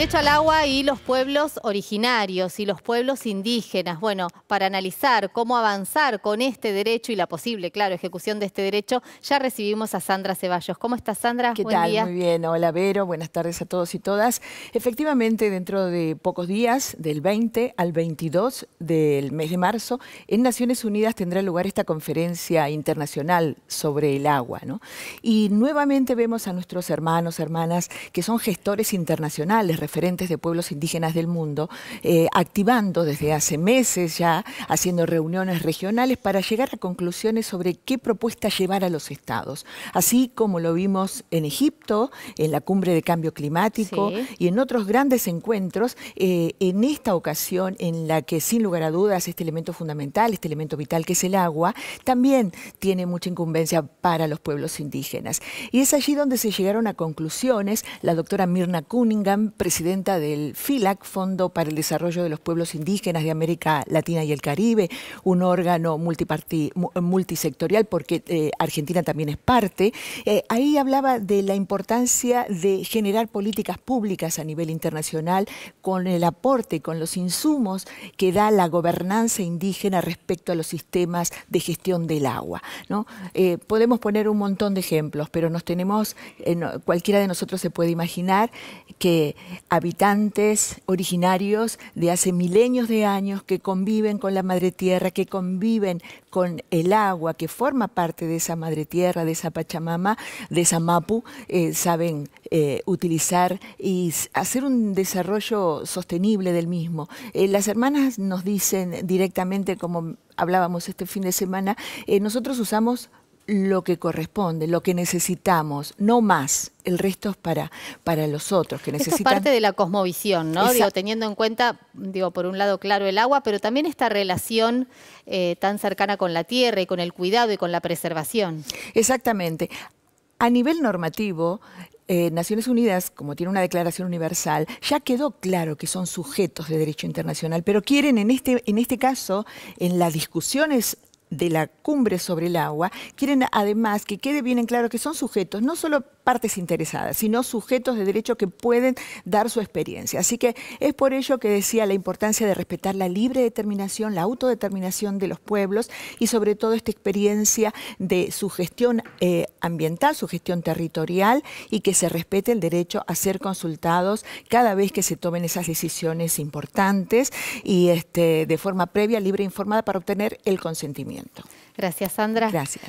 derecho al agua y los pueblos originarios y los pueblos indígenas. Bueno, para analizar cómo avanzar con este derecho y la posible, claro, ejecución de este derecho, ya recibimos a Sandra Ceballos. ¿Cómo estás, Sandra? ¿Qué tal? Muy bien. Hola, Vero. Buenas tardes a todos y todas. Efectivamente, dentro de pocos días, del 20 al 22 del mes de marzo, en Naciones Unidas tendrá lugar esta conferencia internacional sobre el agua. ¿no? Y nuevamente vemos a nuestros hermanos, hermanas, que son gestores internacionales, diferentes de pueblos indígenas del mundo, eh, activando desde hace meses ya, haciendo reuniones regionales para llegar a conclusiones sobre qué propuesta llevar a los estados. Así como lo vimos en Egipto, en la cumbre de cambio climático y en otros grandes encuentros, eh, en esta ocasión en la que sin lugar a dudas este elemento fundamental, este elemento vital que es el agua, también tiene mucha incumbencia para los pueblos indígenas. Y es allí donde se llegaron a conclusiones. La doctora Mirna Cunningham, presidenta presidenta del FILAC, Fondo para el Desarrollo de los Pueblos Indígenas de América Latina y el Caribe, un órgano multisectorial porque eh, Argentina también es parte. Eh, ahí hablaba de la importancia de generar políticas públicas a nivel internacional con el aporte, con los insumos que da la gobernanza indígena respecto a los sistemas de gestión del agua. ¿no? Eh, podemos poner un montón de ejemplos, pero nos tenemos, cualquiera de nosotros se puede imaginar que habitantes originarios de hace milenios de años que conviven con la madre tierra, que conviven con el agua, que forma parte de esa madre tierra, de esa Pachamama, de esa Mapu, eh, saben eh, utilizar y hacer un desarrollo sostenible del mismo. Eh, las hermanas nos dicen directamente, como hablábamos este fin de semana, nosotros usamos lo que corresponde, lo que necesitamos, no más. El resto es para, para los otros que necesitan. es parte de la cosmovisión, ¿no? teniendo en cuenta, digo, por un lado, claro, el agua, pero también esta relación eh, tan cercana con la tierra y con el cuidado y con la preservación. Exactamente. A nivel normativo, eh, Naciones Unidas, como tiene una declaración universal, ya quedó claro que son sujetos de derecho internacional, pero quieren en este, en este caso, en las discusiones de la cumbre sobre el agua quieren además que quede bien en claro que son sujetos no solo partes interesadas, sino sujetos de derecho que pueden dar su experiencia. Así que es por ello que decía la importancia de respetar la libre determinación, la autodeterminación de los pueblos y sobre todo esta experiencia de su gestión eh, ambiental, su gestión territorial y que se respete el derecho a ser consultados cada vez que se tomen esas decisiones importantes y este, de forma previa, libre e informada para obtener el consentimiento. Gracias, Sandra. Gracias.